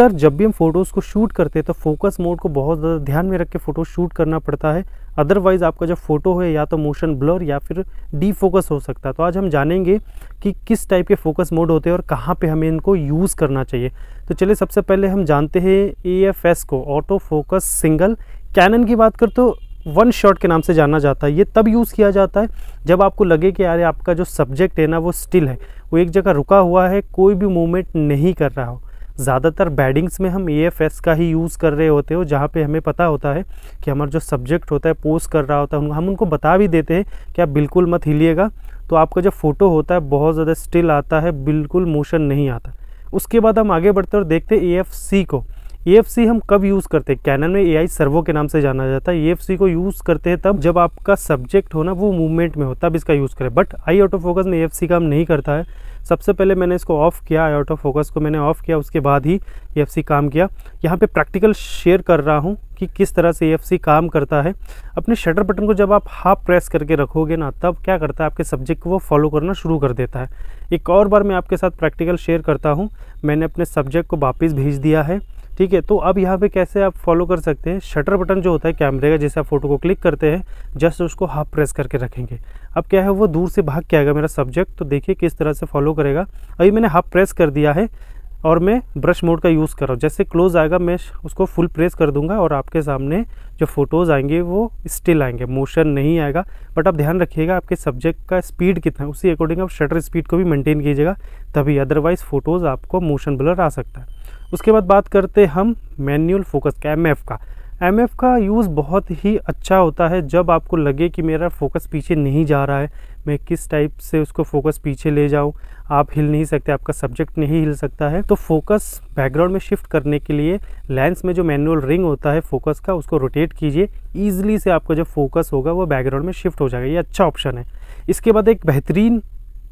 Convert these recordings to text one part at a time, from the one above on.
अक्सर जब भी हम फ़ोटोज़ को शूट करते हैं तो फोकस मोड को बहुत ज़्यादा ध्यान में रख के फ़ोटो शूट करना पड़ता है अदरवाइज़ आपका जब फ़ोटो है या तो मोशन ब्लर या फिर डी फोकस हो सकता है तो आज हम जानेंगे कि किस टाइप के फोकस मोड होते हैं और कहाँ पे हमें इनको यूज़ करना चाहिए तो चलिए सबसे पहले हम जानते हैं ए को ऑटो फोकस सिंगल कैनन की बात कर तो वन शॉट के नाम से जाना जाता है ये तब यूज़ किया जाता है जब आपको लगे कि यार आपका जो सब्जेक्ट है ना वो स्टिल है वो एक जगह रुका हुआ है कोई भी मूवमेंट नहीं कर रहा हो ज़्यादातर बैडिंग्स में हम ए का ही यूज़ कर रहे होते हो जहाँ पे हमें पता होता है कि हमारा जो सब्जेक्ट होता है पोस्ट कर रहा होता है हम उनको बता भी देते हैं कि आप बिल्कुल मत हिलिएगा तो आपका जो फ़ोटो होता है बहुत ज़्यादा स्टिल आता है बिल्कुल मोशन नहीं आता उसके बाद हम आगे बढ़ते और देखते ए को ए e हम कब यूज़ करते हैं कैनन में ए सर्वो के नाम से जाना जाता है ए e को यूज़ करते हैं तब जब आपका सब्जेक्ट हो ना वो मूवमेंट में हो तब इसका यूज़ करें बट आई ऑटो फोकस में ए e काम नहीं करता है सबसे पहले मैंने इसको ऑफ़ किया आई ऑटो फोकस को मैंने ऑफ़ किया उसके बाद ही ए काम किया यहाँ पर प्रैक्टिकल शेयर कर रहा हूँ कि किस तरह से ए काम करता है अपने शटर बटन को जब आप हाफ प्रेस करके रखोगे ना तब क्या करता है आपके सब्जेक्ट को वो फॉलो करना शुरू कर देता है एक और बार मैं आपके साथ प्रैक्टिकल शेयर करता हूँ मैंने अपने सब्जेक्ट को वापस भेज दिया है ठीक है तो अब यहाँ पे कैसे आप फॉलो कर सकते हैं शटर बटन जो होता है कैमरे का जैसे आप फोटो को क्लिक करते हैं जस्ट उसको हाफ प्रेस करके रखेंगे अब क्या है वो दूर से भाग के आएगा मेरा सब्जेक्ट तो देखिए किस तरह से फॉलो करेगा अभी मैंने हाफ प्रेस कर दिया है और मैं ब्रश मोड का यूज़ कर रहा हूँ जैसे क्लोज आएगा मैं उसको फुल प्रेस कर दूंगा और आपके सामने जो फ़ोटोज़ आएंगे वो स्टिल आएंगे मोशन नहीं आएगा बट आप ध्यान रखिएगा आपके सब्जेक्ट का स्पीड कितना है उसी अकॉर्डिंग आप शटर स्पीड को भी मेंटेन कीजिएगा तभी अदरवाइज़ फ़ोटोज़ आपको मोशन ब्लर आ सकता है उसके बाद बात करते हम मैनुअल फोकस का एम का एम का यूज़ बहुत ही अच्छा होता है जब आपको लगे कि मेरा फोकस पीछे नहीं जा रहा है मैं किस टाइप से उसको फोकस पीछे ले जाऊं आप हिल नहीं सकते आपका सब्जेक्ट नहीं हिल सकता है तो फोकस बैकग्राउंड में शिफ्ट करने के लिए लेंस में जो मैनुअल रिंग होता है फोकस का उसको रोटेट कीजिए ईजिली से आपका जो फोकस होगा वो बैकग्राउंड में शिफ्ट हो जाएगा ये अच्छा ऑप्शन है इसके बाद एक बेहतरीन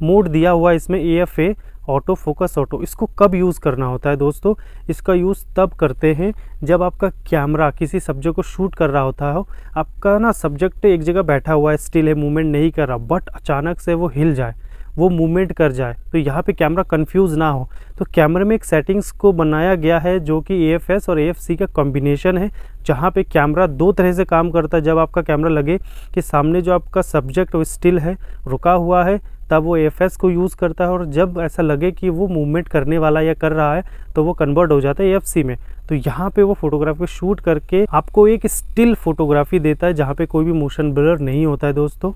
मोड दिया हुआ इसमें A F A auto focus auto इसको कब यूज़ करना होता है दोस्तों इसका यूज़ तब करते हैं जब आपका कैमरा किसी सब्जेक्ट को शूट कर रहा होता हो आपका ना सब्जेक्ट एक जगह बैठा हुआ है स्टिल है मूवमेंट नहीं कर रहा बट अचानक से वो हिल जाए वो मूवमेंट कर जाए तो यहाँ पे कैमरा कंफ्यूज ना हो तो कैमरे में एक सेटिंग्स को बनाया गया है जो कि ए और ए का कॉम्बिनेशन है जहाँ पे कैमरा दो तरह से काम करता है जब आपका कैमरा लगे कि सामने जो आपका सब्जेक्ट वो स्टिल है रुका हुआ है तब वो एफ को यूज़ करता है और जब ऐसा लगे कि वो मूवमेंट करने वाला या कर रहा है तो वो कन्वर्ट हो जाता है एफ में तो यहाँ पे वो फोटोग्राफ को शूट करके आपको एक स्टिल फोटोग्राफी देता है जहाँ पे कोई भी मोशन ब्लर नहीं होता है दोस्तों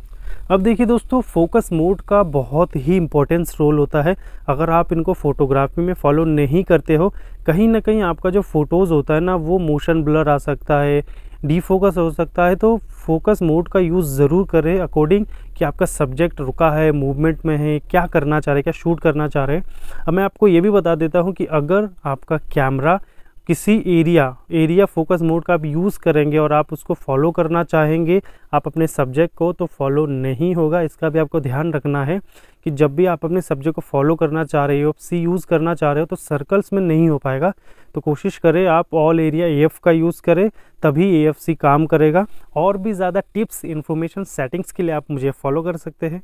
अब देखिए दोस्तों फोकस मोड का बहुत ही इम्पोर्टेंस रोल होता है अगर आप इनको फोटोग्राफी में फॉलो नहीं करते हो कहीं ना कहीं आपका जो फ़ोटोज़ होता है ना वो मोशन ब्लर आ सकता है डीफोकस हो सकता है तो फोकस मोड का यूज़ ज़रूर करें अकॉर्डिंग कि आपका सब्जेक्ट रुका है मूवमेंट में है क्या करना चाह रहे क्या शूट करना चाह रहे हैं अब मैं आपको ये भी बता देता हूँ कि अगर आपका कैमरा किसी एरिया एरिया फोकस मोड का आप यूज़ करेंगे और आप उसको फॉलो करना चाहेंगे आप अपने सब्जेक्ट को तो फॉलो नहीं होगा इसका भी आपको ध्यान रखना है कि जब भी आप अपने सब्जेक्ट को फॉलो करना चाह रहे हो सी यूज़ करना चाह रहे हो तो सर्कल्स में नहीं हो पाएगा तो कोशिश करें आप ऑल एरिया एफ का यूज़ करें तभी ए काम करेगा और भी ज़्यादा टिप्स इन्फॉर्मेशन सेटिंग्स के लिए आप मुझे फॉलो कर सकते हैं